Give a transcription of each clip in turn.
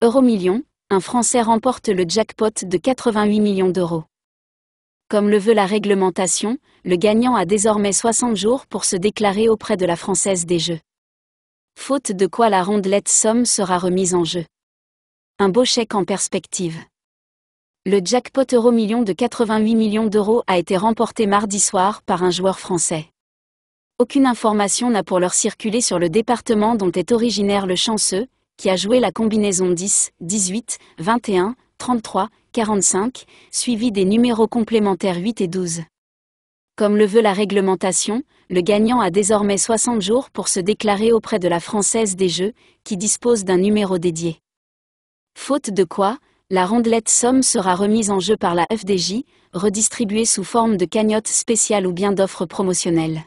Euromillions, un Français remporte le jackpot de 88 millions d'euros. Comme le veut la réglementation, le gagnant a désormais 60 jours pour se déclarer auprès de la Française des Jeux. Faute de quoi la rondelette somme sera remise en jeu. Un beau chèque en perspective. Le jackpot Euromillion de 88 millions d'euros a été remporté mardi soir par un joueur français. Aucune information n'a pour l'heure circulé sur le département dont est originaire le chanceux, qui a joué la combinaison 10, 18, 21, 33, 45, suivi des numéros complémentaires 8 et 12. Comme le veut la réglementation, le gagnant a désormais 60 jours pour se déclarer auprès de la Française des Jeux, qui dispose d'un numéro dédié. Faute de quoi, la rondelette somme sera remise en jeu par la FDJ, redistribuée sous forme de cagnotte spéciale ou bien d'offres promotionnelles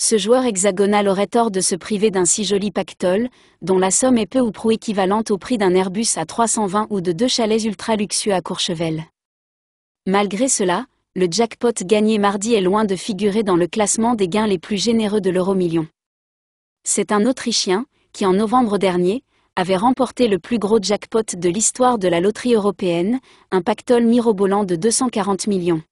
ce joueur hexagonal aurait tort de se priver d'un si joli pactole, dont la somme est peu ou prou équivalente au prix d'un Airbus à 320 ou de deux chalets ultra luxueux à Courchevel. Malgré cela, le jackpot gagné mardi est loin de figurer dans le classement des gains les plus généreux de l'euro-million. C'est un Autrichien, qui en novembre dernier, avait remporté le plus gros jackpot de l'histoire de la loterie européenne, un pactole mirobolant de 240 millions.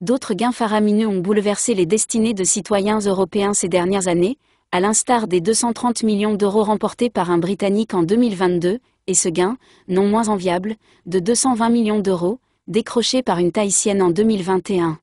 D'autres gains faramineux ont bouleversé les destinées de citoyens européens ces dernières années, à l'instar des 230 millions d'euros remportés par un Britannique en 2022, et ce gain, non moins enviable, de 220 millions d'euros, décroché par une Tahitienne en 2021.